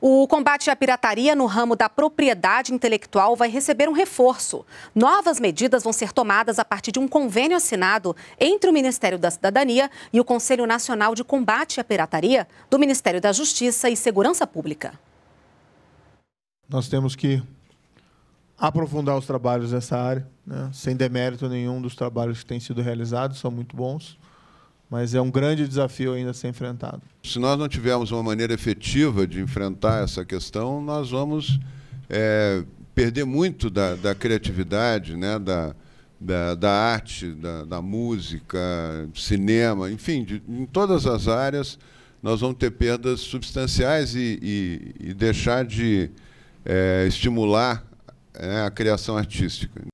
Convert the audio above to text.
O combate à pirataria no ramo da propriedade intelectual vai receber um reforço. Novas medidas vão ser tomadas a partir de um convênio assinado entre o Ministério da Cidadania e o Conselho Nacional de Combate à Pirataria do Ministério da Justiça e Segurança Pública. Nós temos que aprofundar os trabalhos nessa área, né? sem demérito nenhum dos trabalhos que têm sido realizados, são muito bons mas é um grande desafio ainda a ser enfrentado. Se nós não tivermos uma maneira efetiva de enfrentar essa questão, nós vamos é, perder muito da, da criatividade, né, da, da, da arte, da, da, música, cinema, enfim, de, em todas as áreas nós vamos ter perdas substanciais e, e, e deixar de é, estimular é, a criação artística.